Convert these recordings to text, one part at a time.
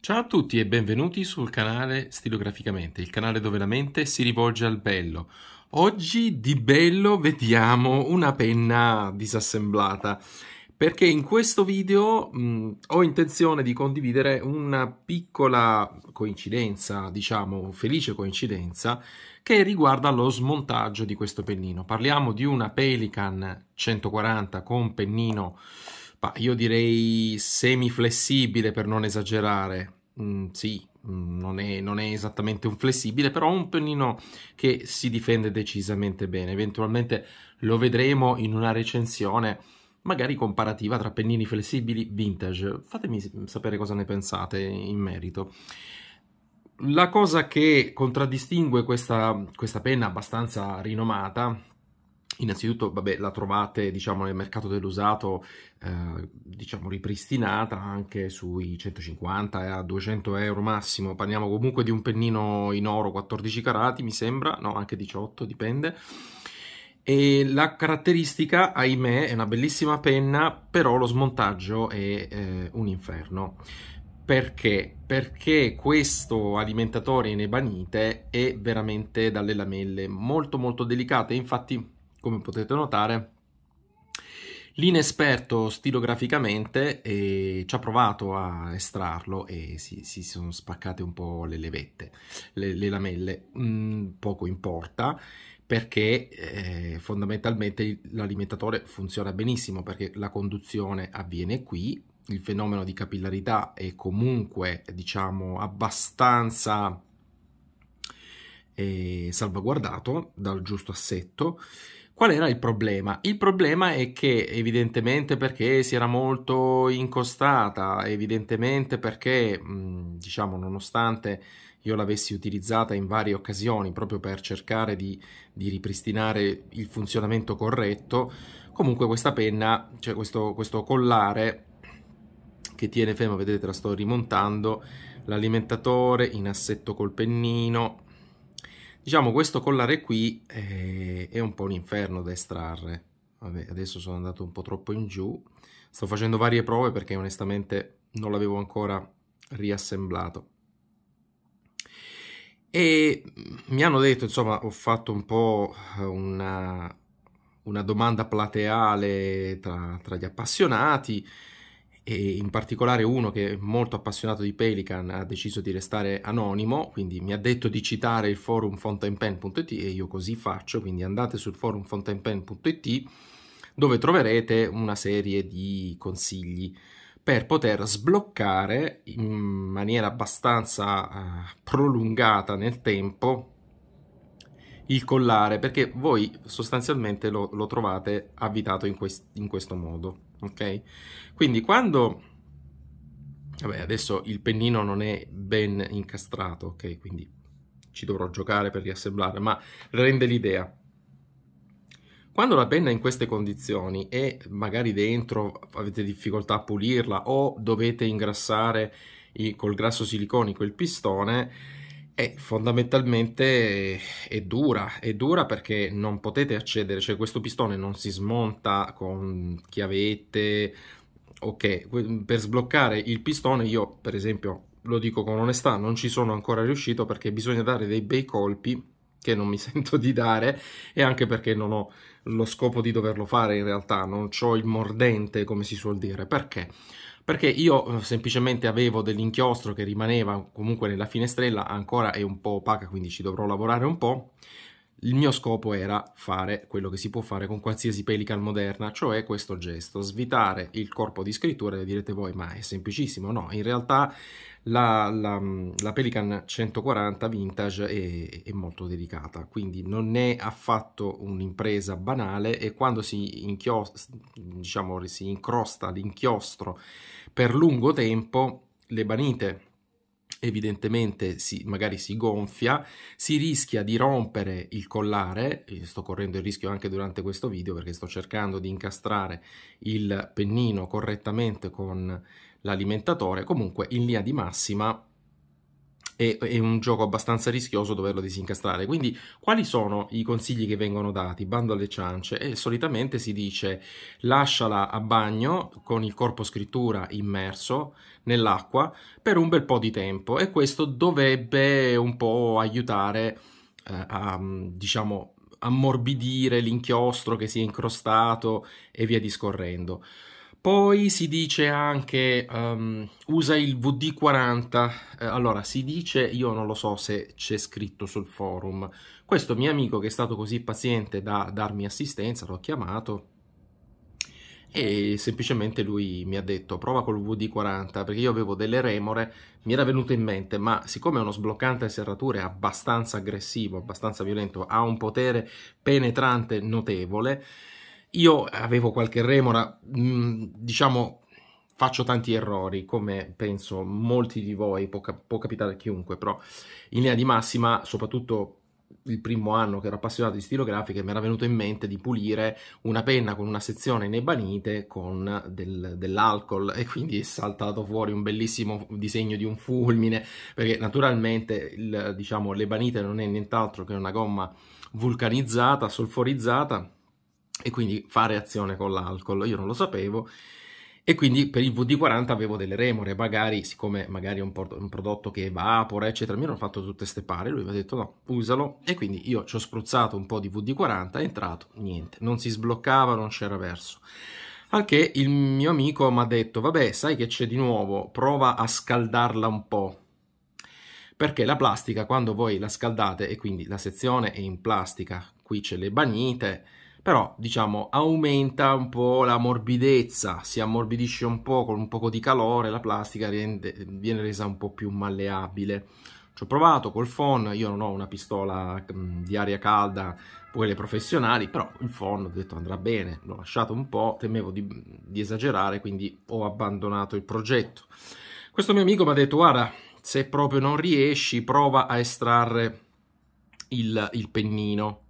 Ciao a tutti e benvenuti sul canale Stilograficamente, il canale dove la mente si rivolge al bello. Oggi di bello vediamo una penna disassemblata perché in questo video mh, ho intenzione di condividere una piccola coincidenza, diciamo felice coincidenza, che riguarda lo smontaggio di questo pennino. Parliamo di una Pelican 140 con pennino, bah, io direi semi-flessibile per non esagerare, mm, sì, non è, non è, esattamente un flessibile, però un pennino che si difende decisamente bene. Eventualmente lo vedremo in una recensione magari comparativa tra pennini flessibili vintage. Fatemi sapere cosa ne pensate in merito. La cosa che contraddistingue questa, questa penna abbastanza rinomata Innanzitutto, vabbè, la trovate, diciamo, nel mercato dell'usato, eh, diciamo, ripristinata anche sui 150 a 200 euro massimo. Parliamo comunque di un pennino in oro 14 carati, mi sembra, no, anche 18, dipende e la caratteristica, ahimè, è una bellissima penna, però lo smontaggio è eh, un inferno. Perché? Perché questo alimentatore in ebanite è veramente dalle lamelle molto molto delicate, infatti, come potete notare, L'inesperto stilograficamente eh, ci ha provato a estrarlo e si, si sono spaccate un po' le levette, le, le lamelle, mm, poco importa, perché eh, fondamentalmente l'alimentatore funziona benissimo perché la conduzione avviene qui, il fenomeno di capillarità è comunque diciamo abbastanza eh, salvaguardato dal giusto assetto. Qual era il problema? Il problema è che evidentemente perché si era molto incostata, evidentemente perché mh, diciamo nonostante io l'avessi utilizzata in varie occasioni proprio per cercare di, di ripristinare il funzionamento corretto, comunque questa penna, cioè questo, questo collare che tiene fermo, vedete la sto rimontando, l'alimentatore in assetto col pennino, diciamo questo collare qui è, eh, è un po' un inferno da estrarre, Vabbè, adesso sono andato un po' troppo in giù, sto facendo varie prove perché onestamente non l'avevo ancora riassemblato. E mi hanno detto, insomma, ho fatto un po' eh, una, una domanda plateale tra, tra, gli appassionati e in particolare uno che è molto appassionato di Pelican ha deciso di restare anonimo, quindi mi ha detto di citare il forum fountainpen.it e io così faccio, quindi andate sul forum fountainpen.it dove troverete una serie di consigli per poter sbloccare in maniera abbastanza eh, prolungata nel tempo il collare perché voi sostanzialmente lo, lo trovate avvitato in, quest in questo modo ok quindi quando Vabbè, adesso il pennino non è ben incastrato, ok, quindi ci dovrò giocare per riassemblare, ma rende l'idea. Quando la penna è in queste condizioni e magari dentro avete difficoltà a pulirla o dovete ingrassare i, col grasso siliconico il pistone, è fondamentalmente è dura, è dura perché non potete accedere, cioè questo pistone non si smonta con chiavette, ok, per sbloccare il pistone io per esempio lo dico con onestà, non ci sono ancora riuscito perché bisogna dare dei bei colpi che non mi sento di dare e anche perché non ho lo scopo di doverlo fare in realtà, non ho il mordente come si suol dire, perché? Perché io eh, semplicemente avevo dell'inchiostro che rimaneva comunque nella finestrella, ancora è un po' opaca quindi ci dovrò lavorare un po', il mio scopo era fare quello che si può fare con qualsiasi Pelican moderna, cioè questo gesto, svitare il corpo di scrittura e direte voi ma è semplicissimo, no, in realtà la, la, mm, la Pelican 140 vintage è, è, molto delicata, quindi non è affatto un'impresa banale e quando si, diciamo, si incrosta l'inchiostro per lungo tempo le banite evidentemente si, magari si gonfia, si rischia di rompere il collare, sto correndo il rischio anche durante questo video perché sto cercando di incastrare il pennino correttamente con l'alimentatore, comunque in linea di massima e è un gioco abbastanza rischioso doverlo disincastrare. Quindi, quali sono i consigli che vengono dati? Bando alle ciance. E solitamente si dice lasciala a bagno con il corpo scrittura immerso nell'acqua per un bel po' di tempo e questo dovrebbe un po' aiutare eh, a, mm, diciamo, ammorbidire l'inchiostro che si è incrostato e via discorrendo. Poi si dice anche um, usa il VD40. Eh, allora si dice, io non lo so se c'è scritto sul forum. Questo mio amico che è stato così paziente da darmi assistenza, l'ho chiamato e semplicemente lui mi ha detto prova col VD40 perché io avevo delle remore, mi era venuto in mente, ma siccome è uno sbloccante serrature abbastanza aggressivo, abbastanza violento, ha un potere penetrante notevole io avevo qualche remora, mm, diciamo, faccio tanti errori, come penso molti di voi, può, può capitare a chiunque, però in linea di massima, soprattutto il primo anno che ero appassionato di stilografica mi era venuto in mente di pulire una penna con una sezione in ebanite con del, dell'alcol e quindi è saltato fuori un bellissimo disegno di un fulmine perché naturalmente il, diciamo l'ebanite non è nient'altro che una gomma vulcanizzata, solforizzata e quindi fa reazione con l'alcol, io non lo sapevo. E quindi per il VD40 avevo delle remore, magari, siccome magari è un, port- un prodotto che evapora, eccetera, mi hanno fatto tutte ste pare, lui mi ha detto no, usalo, e quindi io ci ho spruzzato un po' di VD40, è entrato, niente, non si sbloccava, non c'era verso. Al che il mio amico mi ha detto, vabbè, sai che c'è di nuovo, prova a scaldarla un po', perché la plastica quando voi la scaldate, e quindi la sezione è in plastica, qui c'è le bagnite, però diciamo aumenta un po' la morbidezza, si ammorbidisce un po' con un poco di calore, la plastica rende, viene resa un po' più malleabile. Ci ho provato col phon, io non ho una pistola mm, di aria calda, quelle professionali, però il phon ho detto andrà bene, l'ho lasciato un po', temevo di, di esagerare, quindi ho abbandonato il progetto. Questo mio amico mi ha detto guarda, se proprio non riesci prova a estrarre il, il pennino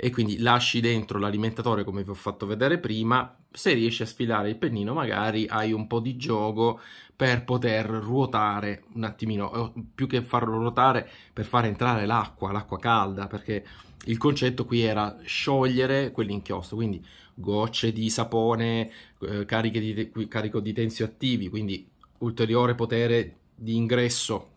e quindi lasci dentro l'alimentatore come vi ho fatto vedere prima, se riesci a sfilare il pennino magari hai un po' di gioco per poter ruotare un attimino, più che farlo ruotare per far entrare l'acqua, l'acqua calda, perché il concetto qui era sciogliere quell'inchiostro, quindi gocce di sapone, eh, di, carico di tensioattivi, quindi ulteriore potere di ingresso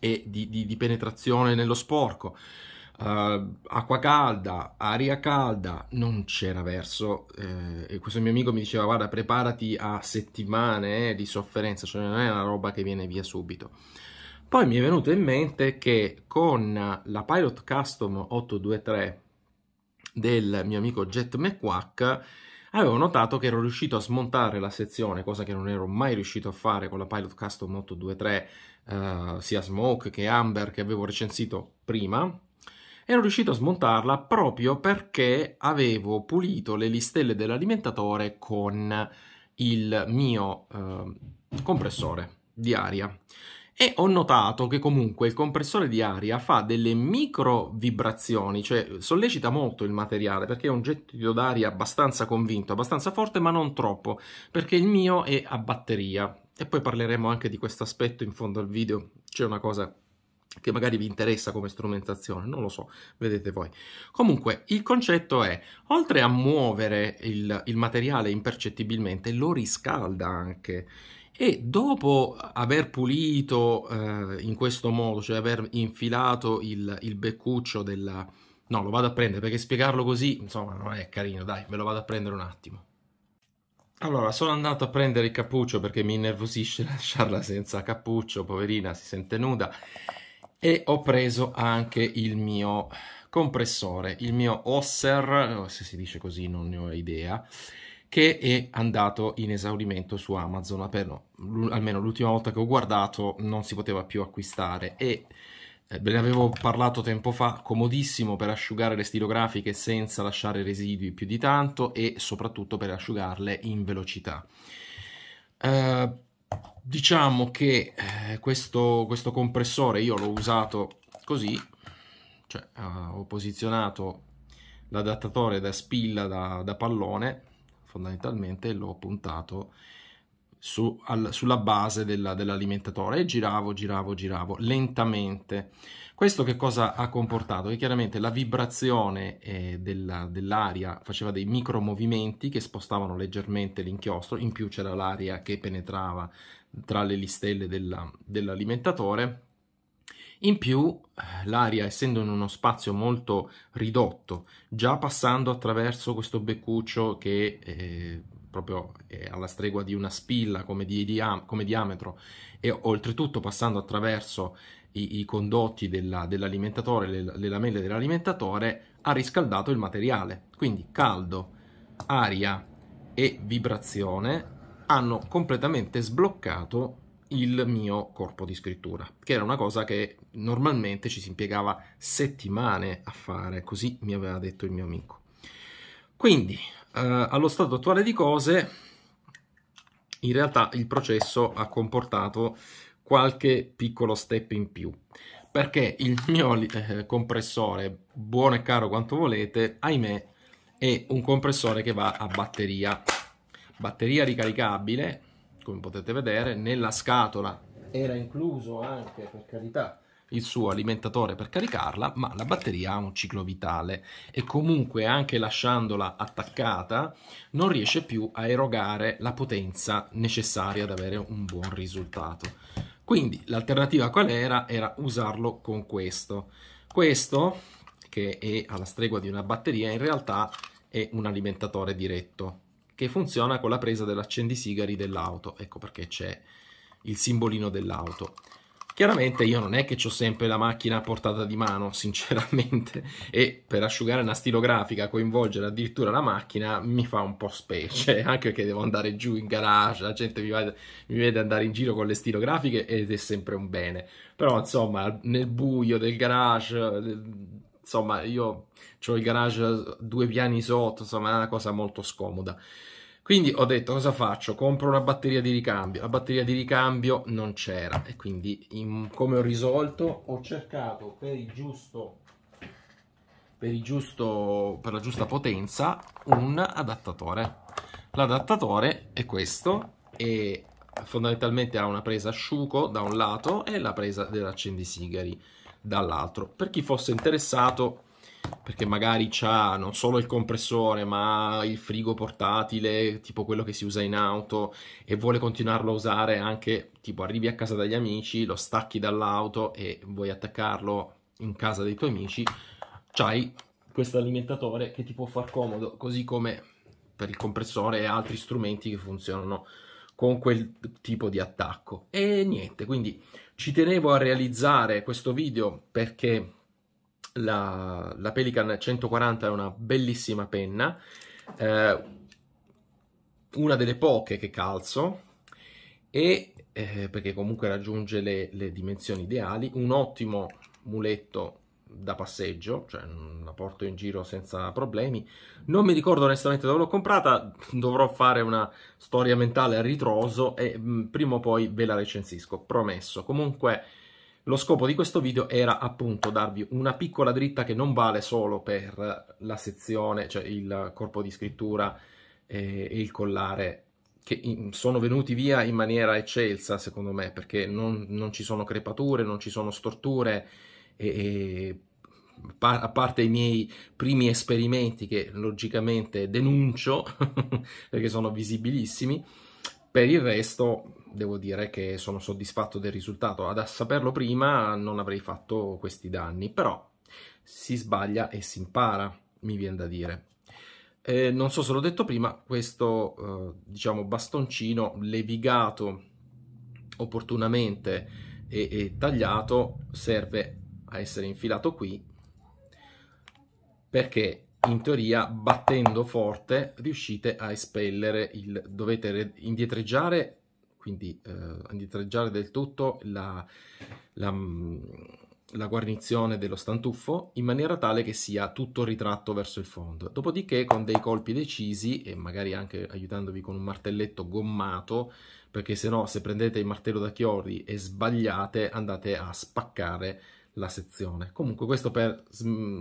e di, di, di penetrazione nello sporco. Uh, acqua calda, aria calda, non c'era verso. Eh, e questo mio amico mi diceva: Guarda, preparati a settimane eh, di sofferenza, cioè non è una roba che viene via subito. Poi mi è venuto in mente che con la Pilot Custom 823 del mio amico Jet McQuack avevo notato che ero riuscito a smontare la sezione, cosa che non ero mai riuscito a fare con la Pilot Custom 823, eh, sia Smoke che Amber che avevo recensito prima ero riuscito a smontarla proprio perché avevo pulito le listelle dell'alimentatore con il mio eh, compressore di aria e ho notato che comunque il compressore di aria fa delle micro vibrazioni, cioè sollecita molto il materiale perché è un gettito d'aria abbastanza convinto, abbastanza forte, ma non troppo, perché il mio è a batteria. E poi parleremo anche di questo aspetto in fondo al video, c'è una cosa che magari vi interessa come strumentazione, non lo so, vedete voi. Comunque, il concetto è, oltre a muovere il, il materiale impercettibilmente, lo riscalda anche e dopo aver pulito eh, in questo modo, cioè aver infilato il, il beccuccio della... No, lo vado a prendere perché spiegarlo così, insomma, non è carino, dai, me lo vado a prendere un attimo. Allora, sono andato a prendere il cappuccio perché mi innervosisce lasciarla senza cappuccio, poverina, si sente nuda e ho preso anche il mio compressore, il mio Osser, se si dice così non ne ho idea, che è andato in esaurimento su Amazon, appena, almeno l'ultima volta che ho guardato non si poteva più acquistare e eh, ve ne avevo parlato tempo fa, comodissimo per asciugare le stilografiche senza lasciare residui più di tanto e soprattutto per asciugarle in velocità. Uh, diciamo che eh, questo, questo, compressore io l'ho usato così, cioè eh, ho posizionato l'adattatore da spilla da, da pallone fondamentalmente l'ho puntato su, al, sulla base della, dell'alimentatore e giravo, giravo, giravo lentamente. Questo che cosa ha comportato? Che chiaramente la vibrazione eh, della, dell'aria faceva dei micro movimenti che spostavano leggermente l'inchiostro, in più c'era l'aria che penetrava tra le listelle della, dell'alimentatore. In più eh, l'aria, essendo in uno spazio molto ridotto, già passando attraverso questo beccuccio che eh, proprio eh, alla stregua di una spilla come, di diam come, diametro e oltretutto passando attraverso i, i condotti dell'alimentatore, le, le lamelle dell'alimentatore, ha riscaldato il materiale. Quindi caldo, aria e vibrazione hanno completamente sbloccato il mio corpo di scrittura, che era una cosa che normalmente ci si impiegava settimane a fare, così mi aveva detto il mio amico. Quindi Uh, allo stato attuale di cose, in realtà il processo ha comportato qualche piccolo step in più perché il mio eh, compressore, buono e caro quanto volete, ahimè è un compressore che va a batteria. Batteria ricaricabile, come potete vedere, nella scatola era incluso anche, per carità, il suo alimentatore per caricarla, ma la batteria ha un ciclo vitale e comunque anche lasciandola attaccata non riesce più a erogare la potenza necessaria ad avere un buon risultato. Quindi l'alternativa qual era? Era usarlo con questo. Questo, che è alla stregua di una batteria, in realtà è un alimentatore diretto che funziona con la presa dell'accendisigari dell'auto. Ecco perché c'è il simbolino dell'auto. Chiaramente io non è che ho sempre la macchina a portata di mano, sinceramente, e per asciugare una stilografica, coinvolgere addirittura la macchina, mi fa un po' specie, anche perché devo andare giù in garage, la gente mi, va, mi vede andare in giro con le stilografiche ed è sempre un bene. Però insomma, nel buio del garage, eh, insomma, io ho il garage due piani sotto, insomma, è una cosa molto scomoda. Quindi ho detto cosa faccio? Compro una batteria di ricambio. La batteria di ricambio non c'era e quindi in, come ho risolto? Ho cercato per il giusto per, il giusto, per la giusta potenza un adattatore. L'adattatore è questo e fondamentalmente ha una presa asciugo da un lato e la presa dell'accendisigari dall'altro. Per chi fosse interessato perché magari c'ha non solo il compressore, ma il frigo portatile, tipo quello che si usa in auto, e vuole continuarlo a usare anche, tipo arrivi a casa dagli amici, lo stacchi dall'auto e vuoi attaccarlo in casa dei tuoi amici, c'hai questo alimentatore che ti può far comodo, così come per il compressore e altri strumenti che funzionano con quel tipo di attacco. E niente, quindi ci tenevo a realizzare questo video perché la, la Pelican 140 è una bellissima penna, eh, una delle poche che calzo, e eh, perché comunque raggiunge le, le, dimensioni ideali, un ottimo muletto da passeggio, cioè la porto in giro senza problemi. Non mi ricordo onestamente dove l'ho comprata, dovrò fare una storia mentale a ritroso e mh, mm, prima o poi ve la recensisco, promesso. Comunque lo scopo di questo video era appunto darvi una piccola dritta che non vale solo per la sezione, cioè il corpo di scrittura eh, e, il collare, che sono venuti via in maniera eccelsa secondo me, perché non, non ci sono crepature, non ci sono storture, e, e a parte i miei primi esperimenti che logicamente denuncio perché sono visibilissimi, per il resto devo dire che sono soddisfatto del risultato. Ad a saperlo prima non avrei fatto questi danni, però si sbaglia e si impara, mi viene da dire. Eh, non so se l'ho detto prima, questo eh, diciamo bastoncino levigato opportunamente e, e tagliato serve a essere infilato qui perché in teoria battendo forte riuscite a espellere il dovete indietreggiare quindi eh, indietreggiare del tutto la, la, mm, la guarnizione dello stantuffo in maniera tale che sia tutto ritratto verso il fondo. Dopodiché con dei colpi decisi e magari anche aiutandovi con un martelletto gommato, perché se no se prendete il martello da chiodi e sbagliate andate a spaccare la sezione. Comunque questo per,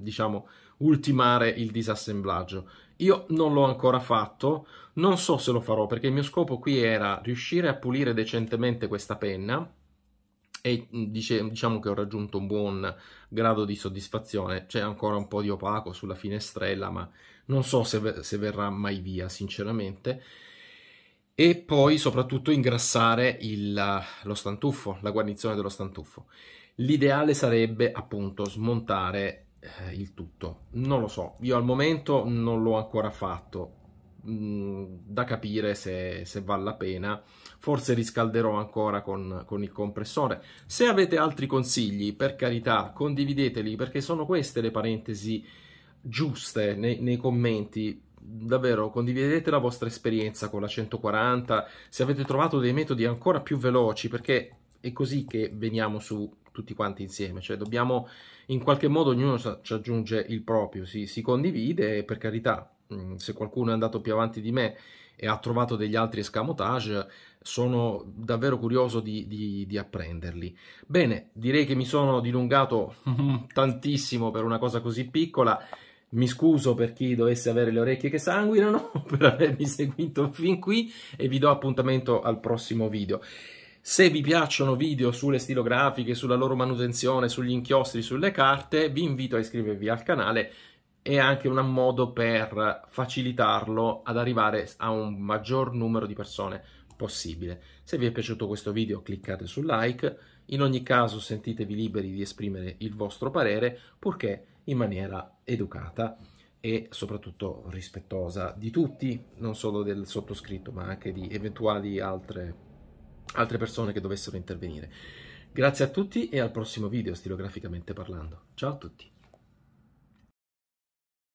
diciamo, ultimare il disassemblaggio. Io non l'ho ancora fatto, non so se lo farò perché il mio scopo qui era riuscire a pulire decentemente questa penna e mm, dice, diciamo che ho raggiunto un buon grado di soddisfazione. C'è ancora un po' di opaco sulla finestrella, ma non so se, se verrà mai via, sinceramente e poi soprattutto ingrassare il, lo stantuffo, la guarnizione dello stantuffo. L'ideale sarebbe appunto smontare eh, il tutto. Non lo so, io al momento non l'ho ancora fatto, mm, da capire se, se, vale la pena. Forse riscalderò ancora con, con, il compressore. Se avete altri consigli, per carità, condivideteli perché sono queste le parentesi giuste nei, nei commenti. Davvero, condividete la vostra esperienza con la 140, se avete trovato dei metodi ancora più veloci, perché è così che veniamo su tutti quanti insieme, cioè dobbiamo in qualche modo ognuno ci aggiunge il proprio, si, si condivide e per carità mm, se qualcuno è andato più avanti di me e ha trovato degli altri escamotage, sono davvero curioso di, di, di, apprenderli. Bene, direi che mi sono dilungato tantissimo per una cosa così piccola. Mi scuso per chi dovesse avere le orecchie che sanguinano per avermi seguito fin qui e vi do appuntamento al prossimo video. Se vi piacciono video sulle stilografiche, sulla loro manutenzione, sugli inchiostri, sulle carte, vi invito a iscrivervi al canale è anche un modo per facilitarlo ad arrivare a un maggior numero di persone possibile. Se vi è piaciuto questo video cliccate sul like, in ogni caso sentitevi liberi di esprimere il vostro parere, purché in maniera educata e soprattutto rispettosa di tutti, non solo del sottoscritto ma anche di eventuali altre persone altre persone che dovessero intervenire. Grazie a tutti e al prossimo video, stilograficamente parlando. Ciao a tutti!